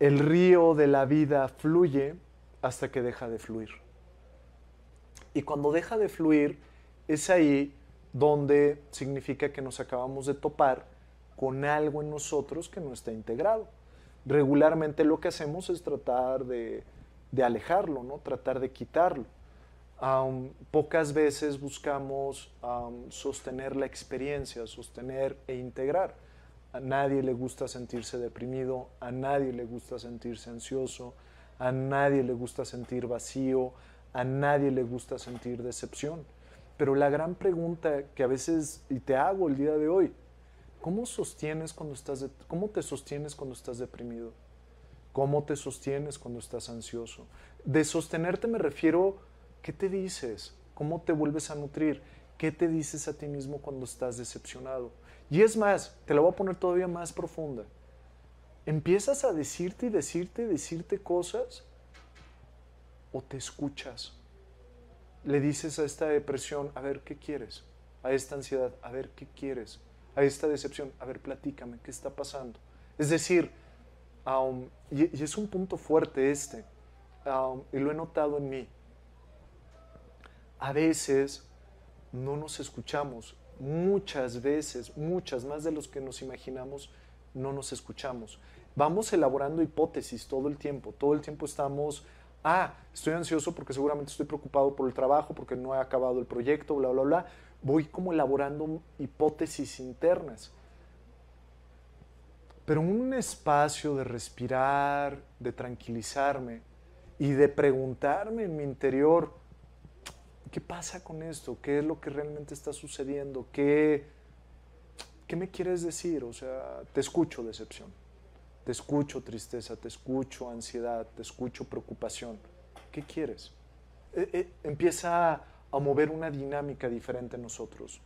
el río de la vida fluye hasta que deja de fluir. Y cuando deja de fluir, es ahí donde significa que nos acabamos de topar con algo en nosotros que no está integrado. Regularmente lo que hacemos es tratar de, alejarlo, ¿no? tratar de quitarlo. pocas veces buscamos sostener la experiencia, sostener e integrar. A nadie le gusta sentirse deprimido, a nadie le gusta sentirse ansioso, a nadie le gusta sentir vacío, a nadie le gusta sentir decepción. Pero la gran pregunta que a veces y te hago el día de hoy, ¿cómo sostienes cuando estás cómo te sostienes cuando estás deprimido? ¿Cómo te sostienes cuando estás ansioso? De sostenerte me refiero, ¿qué te dices? ¿Cómo te vuelves a nutrir? ¿Qué te dices a ti mismo cuando estás decepcionado? Y es más, te la voy a poner todavía más profunda. ¿Empiezas a decirte y decirte decirte cosas? ¿O te escuchas? Le dices a esta depresión, a ver, ¿qué quieres? A esta ansiedad, a ver, ¿qué quieres? A esta decepción, a ver, platícame, ¿qué está pasando? Es decir, um, y, es un punto fuerte este, um, y lo he notado en mí. A veces no nos escuchamos. Muchas veces, muchas más de los que nos imaginamos, no nos escuchamos. Vamos elaborando hipótesis todo el tiempo, todo el tiempo estamos, ah, estoy ansioso porque seguramente estoy preocupado por el trabajo, porque no he acabado el proyecto, bla, bla, bla. Voy como elaborando hipótesis internas. Pero un espacio de respirar, de tranquilizarme y de preguntarme en mi interior, ¿qué pasa con esto? ¿Qué es lo que realmente está sucediendo? ¿Qué, ¿Qué me quieres decir? O sea, te escucho decepción, te escucho tristeza, te escucho ansiedad, te escucho preocupación. ¿Qué quieres? E, e, empieza a mover una dinámica diferente en nosotros.